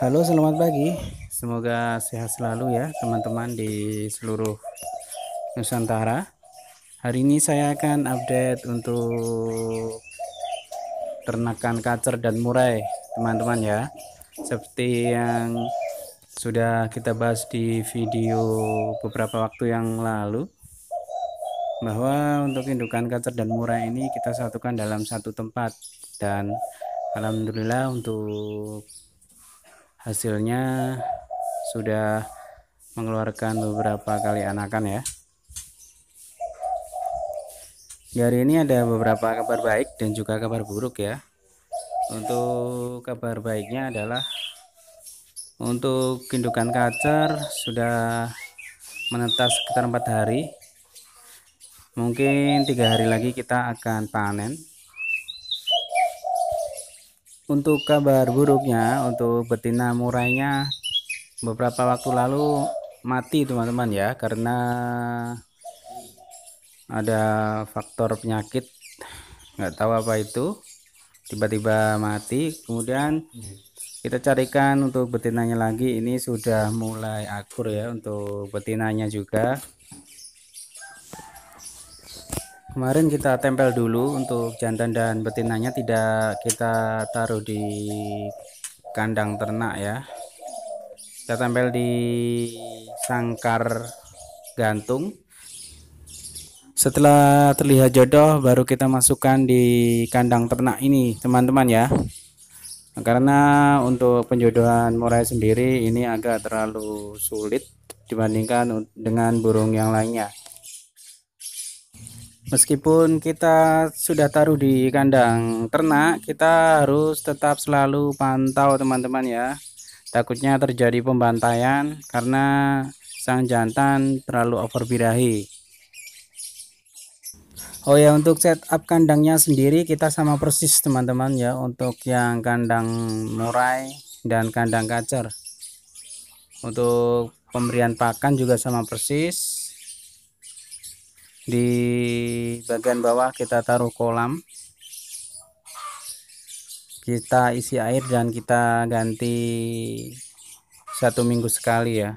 Halo, selamat pagi. Semoga sehat selalu ya teman-teman di seluruh Nusantara. Hari ini saya akan update untuk ternakan kacer dan murai, teman-teman ya. Seperti yang sudah kita bahas di video beberapa waktu yang lalu bahwa untuk indukan kacer dan murai ini kita satukan dalam satu tempat dan alhamdulillah untuk hasilnya sudah mengeluarkan beberapa kali anakan ya di hari ini ada beberapa kabar baik dan juga kabar buruk ya untuk kabar baiknya adalah untuk indukan kacer sudah menetas sekitar empat hari mungkin tiga hari lagi kita akan panen untuk kabar buruknya untuk betina murainya beberapa waktu lalu mati teman-teman ya karena ada faktor penyakit nggak tahu apa itu tiba-tiba mati kemudian kita carikan untuk betinanya lagi ini sudah mulai akur ya untuk betinanya juga kemarin kita tempel dulu untuk jantan dan betinanya tidak kita taruh di kandang ternak ya kita tempel di sangkar gantung setelah terlihat jodoh baru kita masukkan di kandang ternak ini teman-teman ya karena untuk penjodohan murai sendiri ini agak terlalu sulit dibandingkan dengan burung yang lainnya Meskipun kita sudah taruh di kandang ternak, kita harus tetap selalu pantau teman-teman ya. Takutnya terjadi pembantaian karena sang jantan terlalu overbirahi. Oh ya untuk setup kandangnya sendiri kita sama persis teman-teman ya untuk yang kandang murai dan kandang kacer. Untuk pemberian pakan juga sama persis di bagian bawah kita taruh kolam kita isi air dan kita ganti satu minggu sekali ya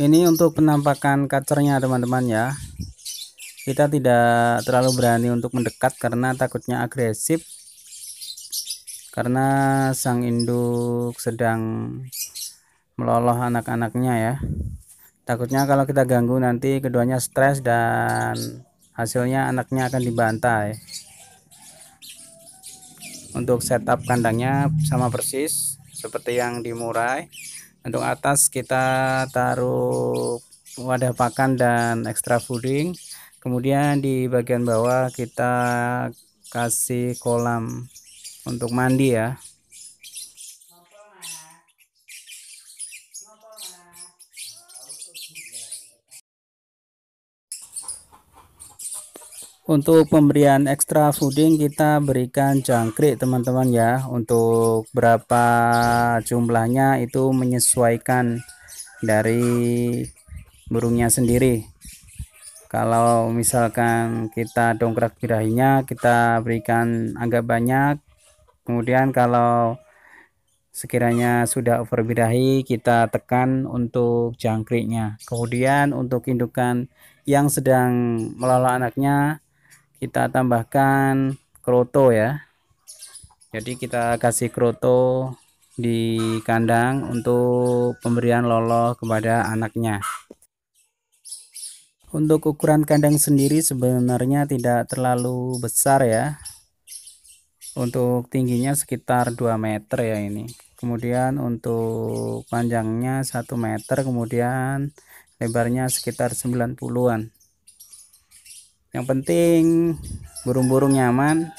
ini untuk penampakan kacernya teman-teman ya kita tidak terlalu berani untuk mendekat karena takutnya agresif karena sang induk sedang meloloh anak-anaknya ya takutnya kalau kita ganggu nanti keduanya stres dan hasilnya anaknya akan dibantai untuk setup kandangnya sama persis seperti yang dimurai untuk atas kita taruh wadah pakan dan extra fooding kemudian di bagian bawah kita kasih kolam untuk mandi ya untuk pemberian ekstra fooding kita berikan jangkrik teman-teman ya untuk berapa jumlahnya itu menyesuaikan dari burungnya sendiri kalau misalkan kita dongkrak birahinya kita berikan agak banyak kemudian kalau sekiranya sudah over birahi kita tekan untuk jangkriknya kemudian untuk indukan yang sedang melala anaknya kita tambahkan kroto ya jadi kita kasih kroto di kandang untuk pemberian loloh kepada anaknya untuk ukuran kandang sendiri sebenarnya tidak terlalu besar ya untuk tingginya sekitar 2 meter ya ini kemudian untuk panjangnya 1 meter kemudian lebarnya sekitar 90an yang penting burung-burung nyaman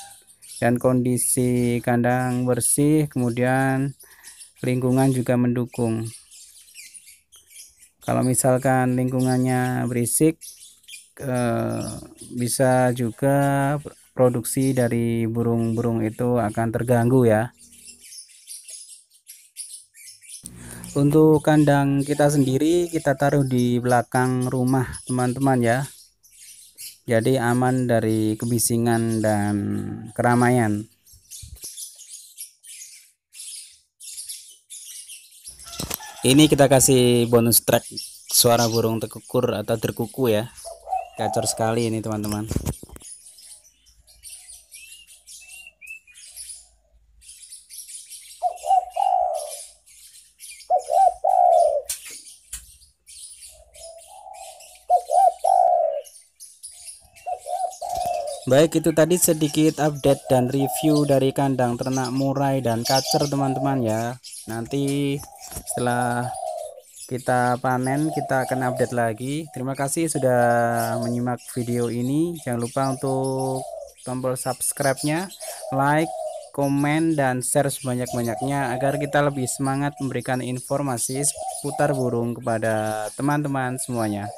dan kondisi kandang bersih kemudian lingkungan juga mendukung kalau misalkan lingkungannya berisik eh, bisa juga produksi dari burung-burung itu akan terganggu ya untuk kandang kita sendiri kita taruh di belakang rumah teman-teman ya jadi aman dari kebisingan dan keramaian. Ini kita kasih bonus track suara burung terkukur atau terkuku ya. Gacor sekali ini teman-teman. Baik itu tadi sedikit update dan review dari kandang ternak murai dan kacer teman-teman ya Nanti setelah kita panen kita akan update lagi Terima kasih sudah menyimak video ini Jangan lupa untuk tombol subscribe-nya Like, komen, dan share sebanyak-banyaknya Agar kita lebih semangat memberikan informasi seputar burung kepada teman-teman semuanya